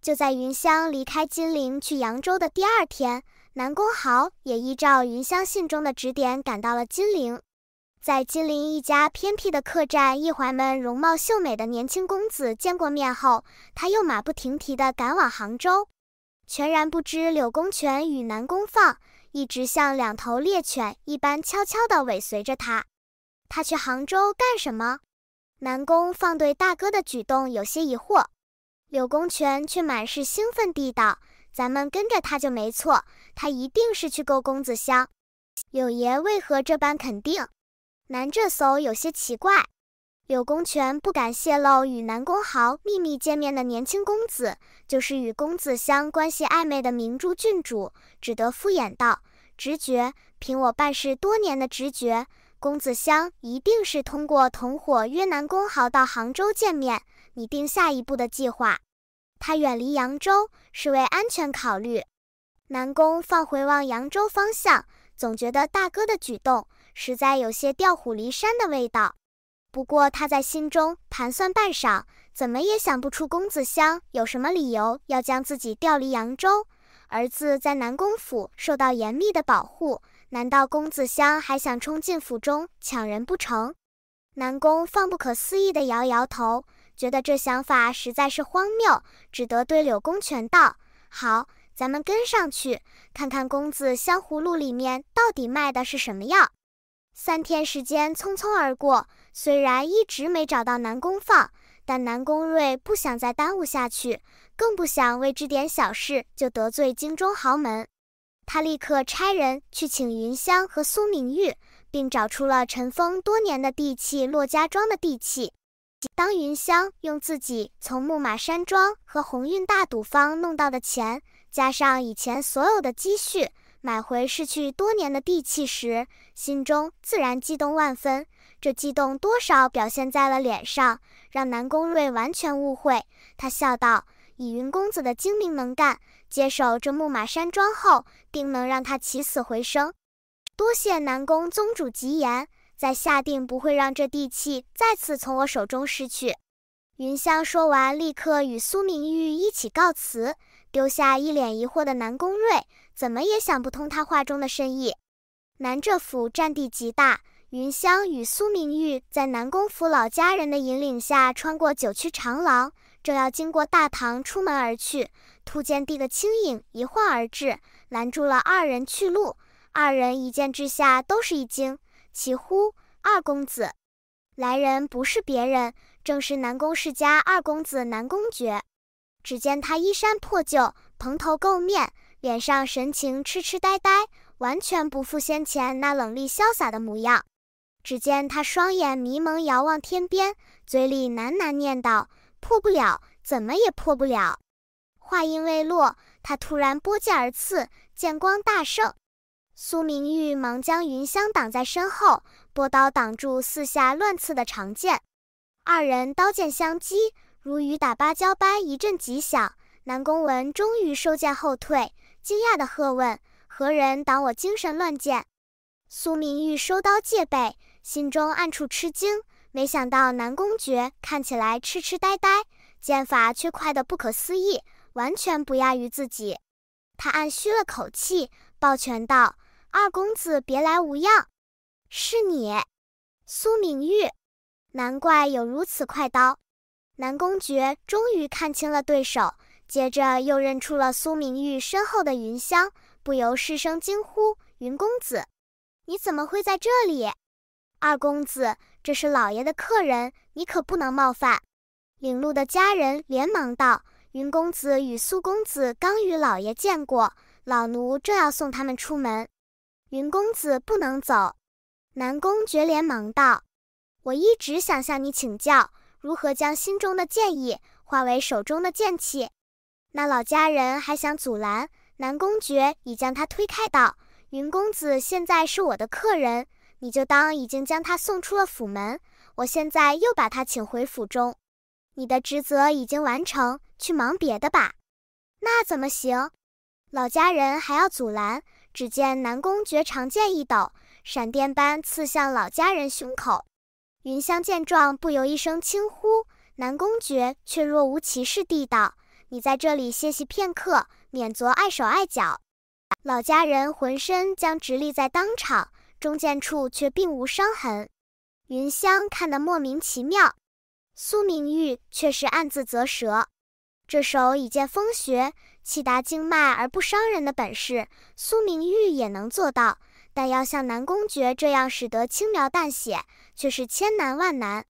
就在云香离开金陵去扬州的第二天，南宫豪也依照云香信中的指点赶到了金陵。在金陵一家偏僻的客栈，一怀们容貌秀美的年轻公子见过面后，他又马不停蹄地赶往杭州，全然不知柳公权与南宫放一直像两头猎犬一般悄悄地尾随着他。他去杭州干什么？南宫放对大哥的举动有些疑惑。柳公权却满是兴奋地道：“咱们跟着他就没错，他一定是去勾公子香。”柳爷为何这般肯定？南这艘有些奇怪。柳公权不敢泄露与南宫豪秘密见面的年轻公子，就是与公子香关系暧昧的明珠郡主，只得敷衍道：“直觉，凭我办事多年的直觉，公子香一定是通过同伙约南宫豪到杭州见面。”拟定下一步的计划。他远离扬州是为安全考虑。南宫放回望扬州方向，总觉得大哥的举动实在有些调虎离山的味道。不过他在心中盘算半晌，怎么也想不出公子香有什么理由要将自己调离扬州。儿子在南宫府受到严密的保护，难道公子香还想冲进府中抢人不成？南宫放不可思议地摇摇头。觉得这想法实在是荒谬，只得对柳公权道：“好，咱们跟上去，看看公子香葫芦里面到底卖的是什么药。”三天时间匆匆而过，虽然一直没找到南宫放，但南宫瑞不想再耽误下去，更不想为这点小事就得罪京中豪门。他立刻差人去请云香和苏明玉，并找出了尘封多年的地契——骆家庄的地契。当云香用自己从木马山庄和鸿运大赌坊弄到的钱，加上以前所有的积蓄，买回失去多年的地契时，心中自然激动万分。这激动多少表现在了脸上，让南宫瑞完全误会。他笑道：“以云公子的精明能干，接手这木马山庄后，定能让他起死回生。”多谢南宫宗主吉言。再下定不会让这地契再次从我手中失去。云香说完，立刻与苏明玉一起告辞，丢下一脸疑惑的南宫瑞，怎么也想不通他话中的深意。南浙府占地极大，云香与苏明玉在南宫府老家人的引领下，穿过九曲长廊，正要经过大堂出门而去，突见地的轻影一晃而至，拦住了二人去路。二人一见之下，都是一惊。起呼，二公子，来人不是别人，正是南宫世家二公子南宫爵。只见他衣衫破旧，蓬头垢面，脸上神情痴痴呆呆，完全不复先前那冷厉潇洒的模样。只见他双眼迷蒙，遥望天边，嘴里喃喃念道：“破不了，怎么也破不了。”话音未落，他突然拨剑而刺，剑光大盛。苏明玉忙将云香挡在身后，拨刀挡住四下乱刺的长剑。二人刀剑相击，如雨打芭蕉般一阵急响。南宫文终于收剑后退，惊讶的喝问：“何人挡我精神乱剑？”苏明玉收刀戒备，心中暗处吃惊，没想到南宫爵看起来痴痴呆呆，剑法却快得不可思议，完全不亚于自己。他暗吁了口气，抱拳道。二公子别来无恙，是你，苏明玉，难怪有如此快刀。南公爵终于看清了对手，接着又认出了苏明玉身后的云香，不由失声惊呼：“云公子，你怎么会在这里？”二公子，这是老爷的客人，你可不能冒犯。”领路的家人连忙道：“云公子与苏公子刚与老爷见过，老奴正要送他们出门。”云公子不能走，南公爵连忙道：“我一直想向你请教，如何将心中的剑意化为手中的剑气。”那老家人还想阻拦，南公爵已将他推开道：“云公子现在是我的客人，你就当已经将他送出了府门。我现在又把他请回府中，你的职责已经完成，去忙别的吧。”那怎么行？老家人还要阻拦。只见南宫觉长剑一抖，闪电般刺向老家人胸口。云香见状，不由一声轻呼。南宫觉却若无其事地道：“你在这里歇息片刻，免足碍手碍脚。”老家人浑身僵直立在当场，中箭处却并无伤痕。云香看得莫名其妙，苏明玉却是暗自啧舌：这手已见风雪。气达经脉而不伤人的本事，苏明玉也能做到。但要像南公爵这样使得轻描淡写，却是千难万难。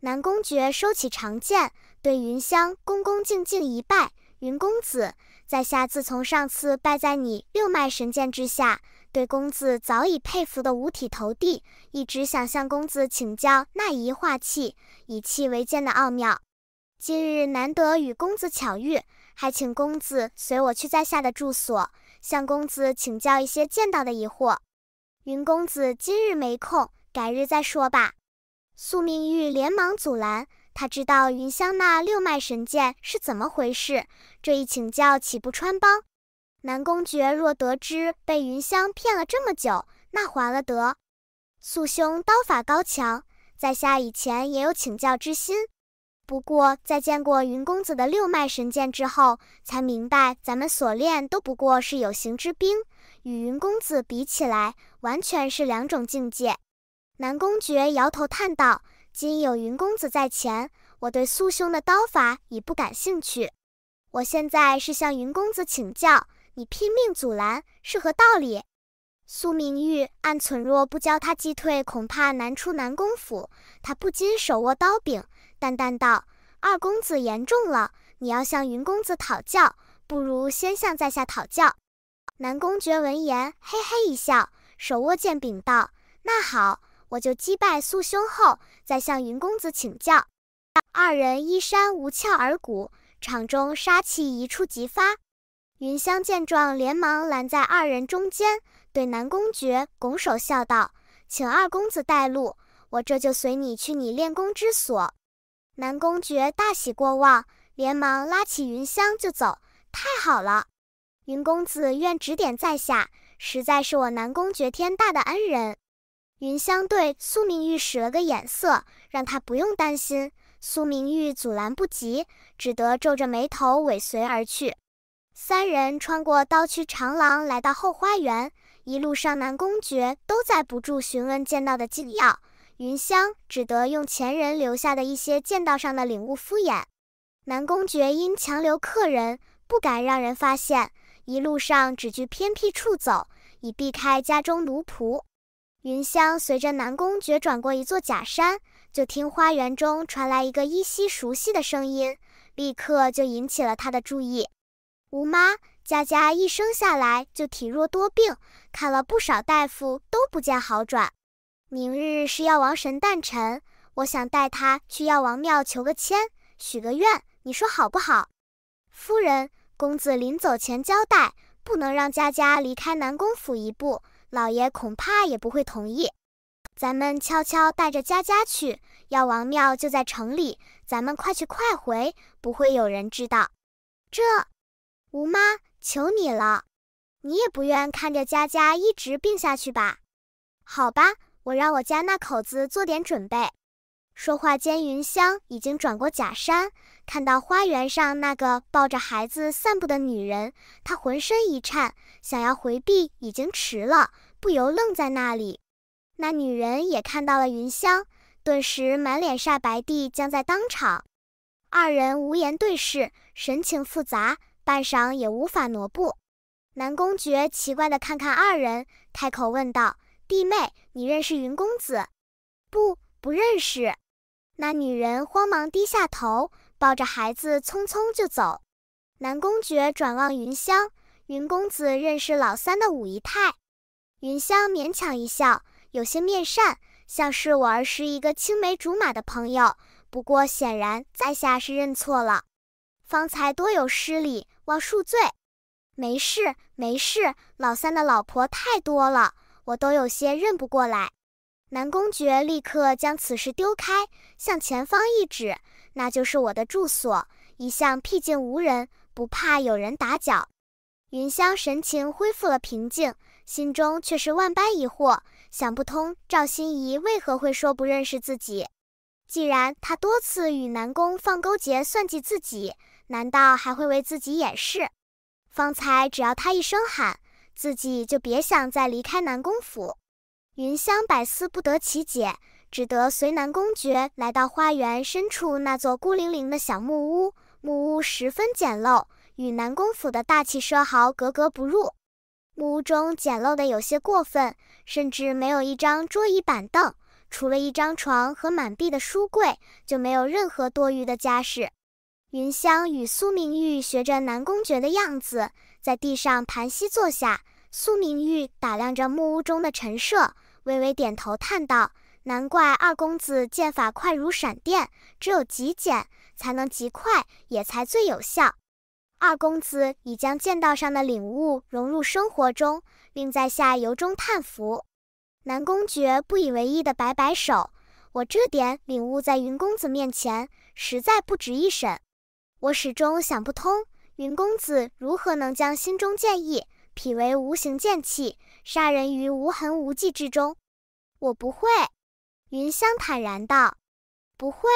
南公爵收起长剑，对云香恭恭敬敬一拜：“云公子，在下自从上次拜在你六脉神剑之下，对公子早已佩服得五体投地，一直想向公子请教纳以化气、以气为剑的奥妙。今日难得与公子巧遇。”还请公子随我去在下的住所，向公子请教一些剑道的疑惑。云公子今日没空，改日再说吧。宿命玉连忙阻拦，他知道云香那六脉神剑是怎么回事，这一请教岂不穿帮？南公爵若得知被云香骗了这么久，那还了得。素兄刀法高强，在下以前也有请教之心。不过，在见过云公子的六脉神剑之后，才明白咱们所练都不过是有形之兵，与云公子比起来，完全是两种境界。南公爵摇头叹道：“今有云公子在前，我对苏兄的刀法已不感兴趣。我现在是向云公子请教，你拼命阻拦是何道理？”苏明玉暗忖：若不教他击退，恐怕难出南宫府。他不禁手握刀柄。淡淡道：“二公子言重了，你要向云公子讨教，不如先向在下讨教。”南公爵闻言，嘿嘿一笑，手握剑柄道：“那好，我就击败素兄后再向云公子请教。”二人衣衫无峭而鼓，场中杀气一触即发。云香见状，连忙拦在二人中间，对南公爵拱手笑道：“请二公子带路，我这就随你去你练功之所。”南公爵大喜过望，连忙拉起云香就走。太好了，云公子愿指点在下，实在是我南公爵天大的恩人。云香对苏明玉使了个眼色，让他不用担心。苏明玉阻拦不及，只得皱着眉头尾随而去。三人穿过刀区长廊，来到后花园。一路上，南公爵都在不住询问见到的景耀。云香只得用前人留下的一些剑道上的领悟敷衍。南公爵因强留客人，不敢让人发现，一路上只距偏僻处走，以避开家中奴仆。云香随着南公爵转过一座假山，就听花园中传来一个依稀熟悉的声音，立刻就引起了他的注意。吴妈，佳佳一生下来就体弱多病，看了不少大夫都不见好转。明日是药王神诞辰，我想带他去药王庙求个签，许个愿，你说好不好？夫人，公子临走前交代，不能让佳佳离开南宫府一步，老爷恐怕也不会同意。咱们悄悄带着佳佳去药王庙，就在城里，咱们快去快回，不会有人知道。这，吴妈，求你了，你也不愿看着佳佳一直病下去吧？好吧。我让我家那口子做点准备。说话间，云香已经转过假山，看到花园上那个抱着孩子散步的女人，她浑身一颤，想要回避已经迟了，不由愣在那里。那女人也看到了云香，顿时满脸煞白地僵在当场。二人无言对视，神情复杂，半晌也无法挪步。南公爵奇怪地看看二人，开口问道：“弟妹。”你认识云公子？不，不认识。那女人慌忙低下头，抱着孩子匆匆就走。南公爵转望云香，云公子认识老三的五姨太。云香勉强一笑，有些面善，像是我儿时一个青梅竹马的朋友。不过显然在下是认错了，方才多有失礼，望恕罪。没事，没事，老三的老婆太多了。我都有些认不过来，南公爵立刻将此事丢开，向前方一指，那就是我的住所，一向僻静无人，不怕有人打搅。云香神情恢复了平静，心中却是万般疑惑，想不通赵心怡为何会说不认识自己。既然他多次与南宫放勾结，算计自己，难道还会为自己掩饰？方才只要他一声喊。自己就别想再离开南宫府。云香百思不得其解，只得随南公爵来到花园深处那座孤零零的小木屋。木屋十分简陋，与南宫府的大气奢豪格格不入。木屋中简陋的有些过分，甚至没有一张桌椅板凳，除了一张床和满壁的书柜，就没有任何多余的家饰。云香与苏明玉学着南公爵的样子。在地上盘膝坐下，苏明玉打量着木屋中的陈设，微微点头，叹道：“难怪二公子剑法快如闪电，只有极简才能极快，也才最有效。二公子已将剑道上的领悟融入生活中，令在下由衷叹服。”南公爵不以为意的摆摆手：“我这点领悟在云公子面前，实在不值一哂。我始终想不通。”云公子如何能将心中剑意匹为无形剑气，杀人于无痕无迹之中？我不会。云香坦然道：“不会。”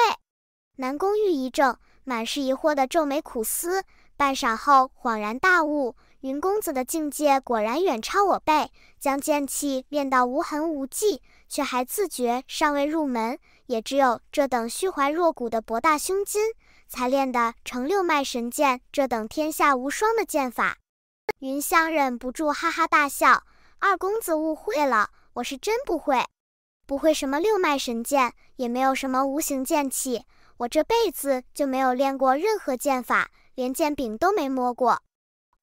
南宫玉一怔，满是疑惑的皱眉苦思，半晌后恍然大悟：云公子的境界果然远超我辈，将剑气练到无痕无迹，却还自觉尚未入门，也只有这等虚怀若谷的博大胸襟。才练得成六脉神剑这等天下无双的剑法，云香忍不住哈哈大笑。二公子误会了，我是真不会，不会什么六脉神剑，也没有什么无形剑气，我这辈子就没有练过任何剑法，连剑柄都没摸过。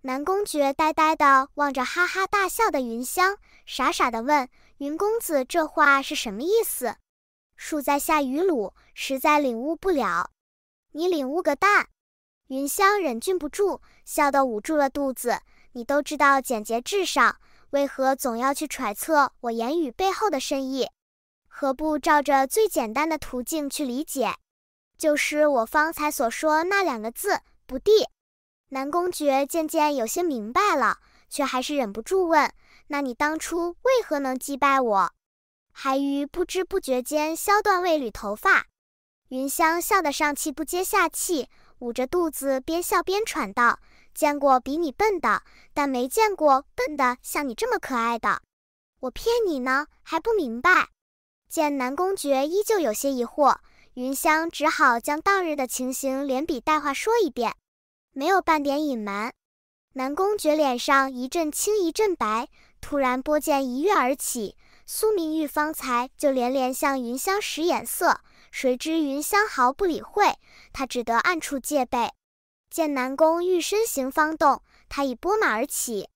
南公爵呆呆地望着哈哈大笑的云香，傻傻地问：“云公子这话是什么意思？”树在下雨，鲁实在领悟不了。你领悟个蛋！云香忍俊不住，笑得捂住了肚子。你都知道简洁至上，为何总要去揣测我言语背后的深意？何不照着最简单的途径去理解？就是我方才所说那两个字，不地。南公爵渐渐有些明白了，却还是忍不住问：“那你当初为何能击败我？”还于不知不觉间削断一缕头发。云香笑得上气不接下气，捂着肚子边笑边喘道：“见过比你笨的，但没见过笨的像你这么可爱的。”“我骗你呢，还不明白？”见南公爵依旧有些疑惑，云香只好将当日的情形连笔带话说一遍，没有半点隐瞒。南公爵脸上一阵青一阵白，突然拨剑一跃而起。苏明玉方才就连连向云香使眼色。谁知云香毫不理会，他只得暗处戒备。见南宫御身形方动，他已拨马而起。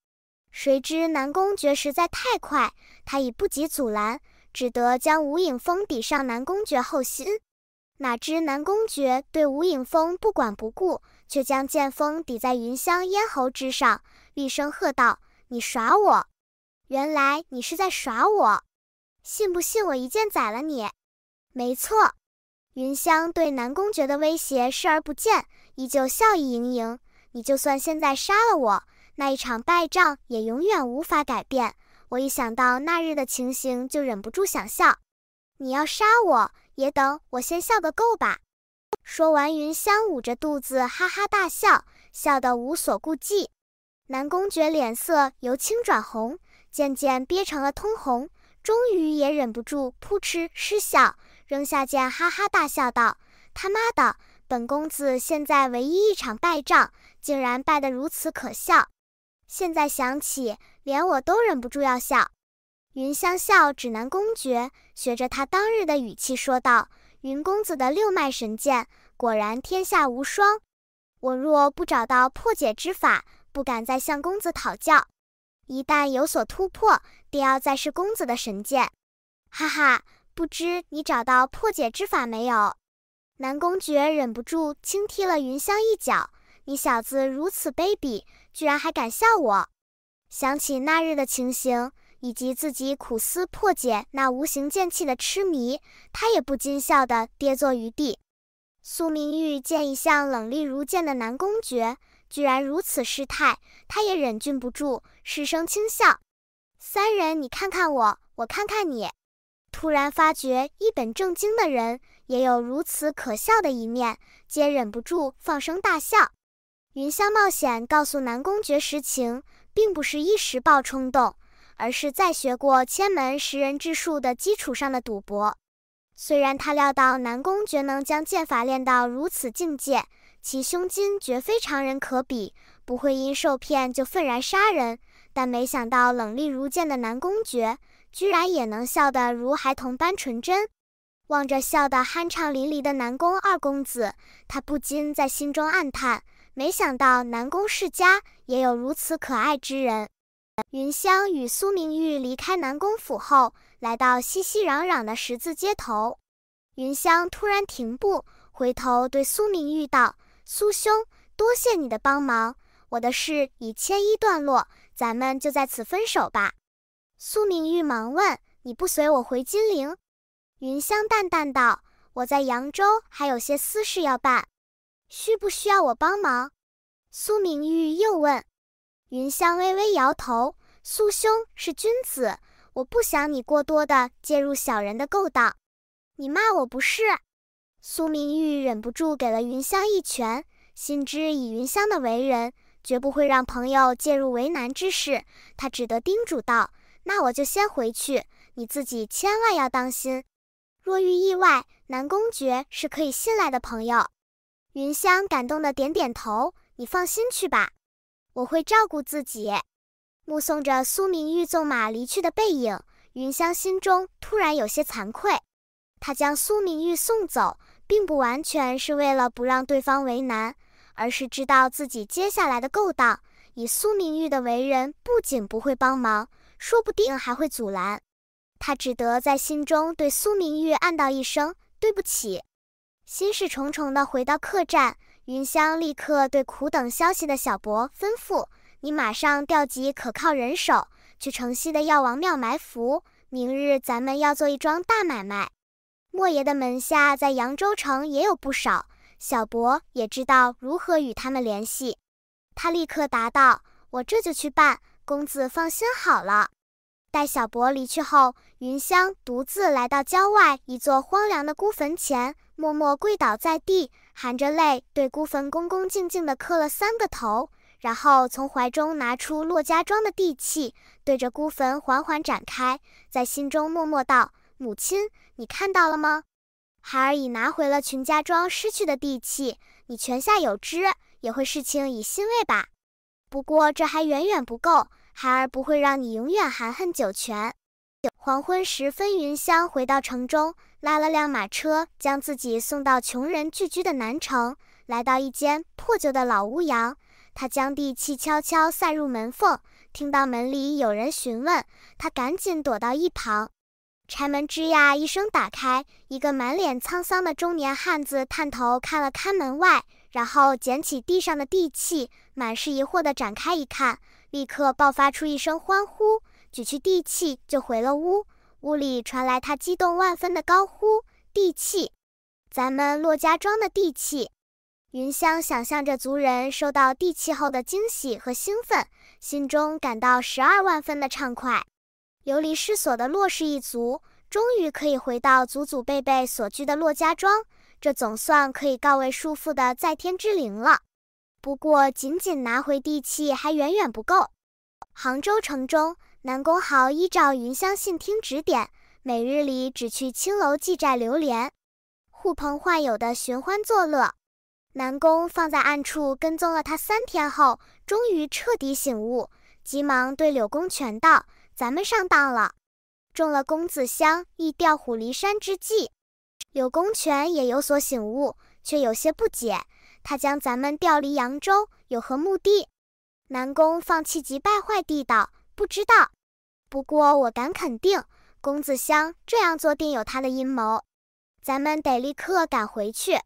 谁知南宫爵实在太快，他已不及阻拦，只得将无影峰抵上南宫爵后心。哪知南宫爵对无影峰不管不顾，却将剑锋抵在云香咽喉之上，厉声喝道：“你耍我！原来你是在耍我！信不信我一剑宰了你？”没错。云香对南公爵的威胁视而不见，依旧笑意盈盈。你就算现在杀了我，那一场败仗也永远无法改变。我一想到那日的情形，就忍不住想笑。你要杀我也等我先笑个够吧。说完，云香捂着肚子哈哈大笑，笑得无所顾忌。南公爵脸色由青转红，渐渐憋成了通红，终于也忍不住扑哧失笑。扔下剑，哈哈大笑道：“他妈的，本公子现在唯一一场败仗，竟然败得如此可笑！现在想起，连我都忍不住要笑。”云香笑指南公爵，学着他当日的语气说道：“云公子的六脉神剑果然天下无双，我若不找到破解之法，不敢再向公子讨教。一旦有所突破，定要再试公子的神剑。”哈哈。不知你找到破解之法没有？南公爵忍不住轻踢了云香一脚。你小子如此卑鄙，居然还敢笑我！想起那日的情形，以及自己苦思破解那无形剑气的痴迷，他也不禁笑得跌坐于地。苏明玉见一向冷厉如剑的南公爵居然如此失态，他也忍俊不住，失声轻笑。三人，你看看我，我看看你。突然发觉，一本正经的人也有如此可笑的一面，皆忍不住放声大笑。云霄冒险告诉南宫爵实情，并不是一时暴冲动，而是在学过千门识人之术的基础上的赌博。虽然他料到南宫爵能将剑法练到如此境界，其胸襟绝非常人可比，不会因受骗就愤然杀人，但没想到冷厉如剑的南宫爵。居然也能笑得如孩童般纯真，望着笑得酣畅淋漓的南宫二公子，他不禁在心中暗叹：没想到南宫世家也有如此可爱之人。云香与苏明玉离开南宫府后，来到熙熙攘攘的十字街头。云香突然停步，回头对苏明玉道：“苏兄，多谢你的帮忙，我的事已千一段落，咱们就在此分手吧。”苏明玉忙问：“你不随我回金陵？”云香淡淡道：“我在扬州还有些私事要办，需不需要我帮忙？”苏明玉又问，云香微微摇头：“苏兄是君子，我不想你过多的介入小人的勾当。你骂我不是？”苏明玉忍不住给了云香一拳，心知以云香的为人，绝不会让朋友介入为难之事，他只得叮嘱道。那我就先回去，你自己千万要当心。若遇意外，南公爵是可以信赖的朋友。云香感动的点点头，你放心去吧，我会照顾自己。目送着苏明玉纵马离去的背影，云香心中突然有些惭愧。她将苏明玉送走，并不完全是为了不让对方为难，而是知道自己接下来的勾当，以苏明玉的为人，不仅不会帮忙。说不定还会阻拦，他只得在心中对苏明玉暗道一声对不起。心事重重地回到客栈，云香立刻对苦等消息的小博吩咐：“你马上调集可靠人手，去城西的药王庙埋伏。明日咱们要做一桩大买卖。莫爷的门下在扬州城也有不少，小博也知道如何与他们联系。”他立刻答道：“我这就去办。”公子放心好了。待小伯离去后，云香独自来到郊外一座荒凉的孤坟前，默默跪倒在地，含着泪对孤坟恭恭敬敬地磕了三个头，然后从怀中拿出骆家庄的地契，对着孤坟缓缓展开，在心中默默道：“母亲，你看到了吗？孩儿已拿回了群家庄失去的地契，你泉下有知，也会事情以欣慰吧。不过这还远远不够。”孩儿不会让你永远含恨九泉。黄昏时，分云香回到城中，拉了辆马车，将自己送到穷人聚居的南城。来到一间破旧的老屋旁，他将地气悄悄塞入门缝。听到门里有人询问，他赶紧躲到一旁。柴门吱呀一声打开，一个满脸沧桑的中年汉子探头看了看门外。然后捡起地上的地契，满是疑惑地展开一看，立刻爆发出一声欢呼，举去地契就回了屋。屋里传来他激动万分的高呼：“地契，咱们骆家庄的地契！”云香想象着族人收到地契后的惊喜和兴奋，心中感到十二万分的畅快。流离失所的骆氏一族，终于可以回到祖祖辈辈所居的骆家庄。这总算可以告慰叔父的在天之灵了。不过，仅仅拿回地契还远远不够。杭州城中，南宫豪依照云香信听指点，每日里只去青楼寄债流连，呼朋唤友的寻欢作乐。南宫放在暗处跟踪了他三天后，终于彻底醒悟，急忙对柳公权道：“咱们上当了，中了公子香意调虎离山之计。”柳公权也有所醒悟，却有些不解。他将咱们调离扬州有何目的？南宫放气急败坏地道：“不知道。不过我敢肯定，公子襄这样做定有他的阴谋。咱们得立刻赶回去。”